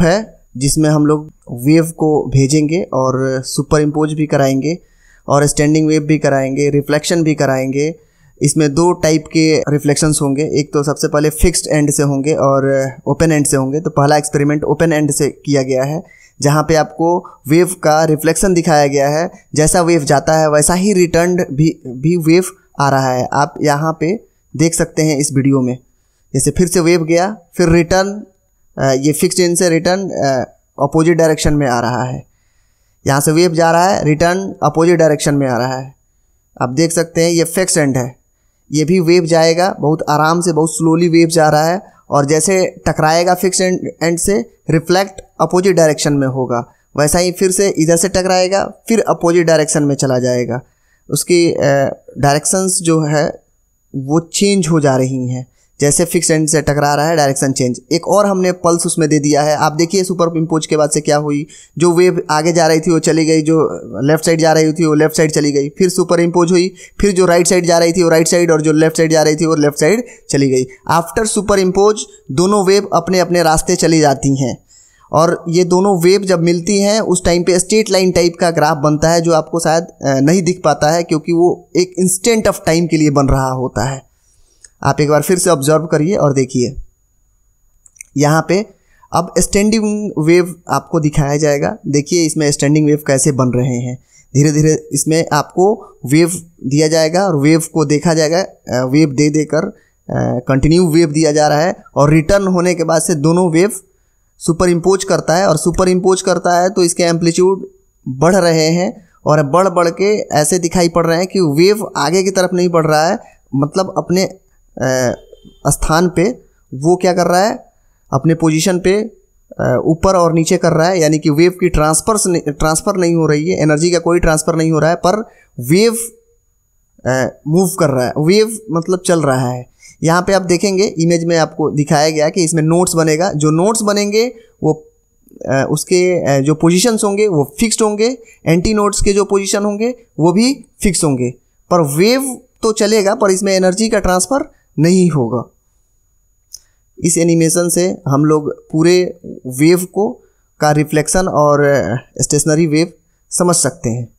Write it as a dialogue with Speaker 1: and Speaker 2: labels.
Speaker 1: है जिसमें हम लोग वेव को भेजेंगे और सुपर इम्पोज भी कराएंगे और स्टैंडिंग वेव भी कराएंगे रिफ्लेक्शन भी कराएंगे इसमें दो टाइप के रिफ्लेक्शंस होंगे एक तो सबसे पहले फिक्स्ड एंड से होंगे और ओपन एंड से होंगे तो पहला एक्सपेरिमेंट ओपन एंड से किया गया है जहाँ पे आपको वेव का रिफ्लेक्शन दिखाया गया है जैसा वेव जाता है वैसा ही रिटर्न भी भी वेव आ रहा है आप यहाँ पे देख सकते हैं इस वीडियो में जैसे फिर से वेव गया फिर रिटर्न ये फिक्स्ड एंड से रिटर्न अपोजिट डायरेक्शन में आ रहा है यहाँ से वेव जा रहा है रिटर्न अपोजिट डायरेक्शन में आ रहा है आप देख सकते हैं ये फिक्स एंड है ये भी वेव जाएगा बहुत आराम से बहुत स्लोली वेव जा रहा है और जैसे टकराएगा फिक्स एंड एंड से रिफ्लेक्ट अपोजिट डायरेक्शन में होगा वैसा ही फिर से इधर से टकराएगा फिर अपोजिट डायरेक्शन में चला जाएगा उसकी डायरेक्शंस जो है वो चेंज हो जा रही हैं जैसे फिक्स एंड से टकरा रहा है डायरेक्शन चेंज एक और हमने पल्स उसमें दे दिया है आप देखिए सुपर इम्पोज के बाद से क्या हुई जो वेव आगे जा रही थी वो चली गई जो लेफ्ट uh, साइड जा रही थी वो लेफ्ट साइड चली गई फिर सुपर इम्पोज हुई फिर जो राइट साइड जा रही थी वो राइट साइड और जो लेफ्ट साइड जा रही थी वो लेफ्ट साइड चली गई आफ्टर सुपर इम्पोज दोनों वेव अपने अपने रास्ते चली जाती हैं और ये दोनों वेव जब मिलती हैं उस टाइम पे स्ट्रेट लाइन टाइप का ग्राफ बनता है जो आपको शायद uh, नहीं दिख पाता है क्योंकि वो एक इंस्टेंट ऑफ टाइम के लिए बन रहा होता है आप एक बार फिर से ऑब्जर्व करिए और देखिए यहाँ पे अब स्टैंडिंग वेव आपको दिखाया जाएगा देखिए इसमें स्टैंडिंग वेव कैसे बन रहे हैं धीरे धीरे इसमें आपको वेव दिया जाएगा और वेव को देखा जाएगा वेव दे देकर कंटिन्यू वेव दिया जा रहा है और रिटर्न होने के बाद से दोनों वेव सुपर इम्पोज करता है और सुपर इम्पोज करता है तो इसके एम्पलीट्यूड बढ़ रहे हैं और बढ़ बढ़ के ऐसे दिखाई पड़ रहे हैं कि वेव आगे की तरफ नहीं बढ़ रहा है मतलब अपने स्थान पे वो क्या कर रहा है अपने पोजीशन पे ऊपर और नीचे कर रहा है यानी कि वेव की ट्रांसफर ट्रांसफर नहीं हो रही है एनर्जी का कोई ट्रांसफर नहीं हो रहा है पर वेव मूव कर रहा है वेव मतलब चल रहा है यहाँ पे आप देखेंगे इमेज में आपको दिखाया गया कि इसमें नोट्स बनेगा जो नोट्स बनेंगे वो उसके जो पोजीशंस होंगे वो फिक्स्ड होंगे एंटी नोट्स के जो पोजीशन होंगे वो भी फिक्स होंगे पर वेव तो चलेगा पर इसमें एनर्जी का ट्रांसफ़र नहीं होगा इस एनिमेशन से हम लोग पूरे वेव को का रिफ्लेक्शन और स्टेशनरी uh, वेव समझ सकते हैं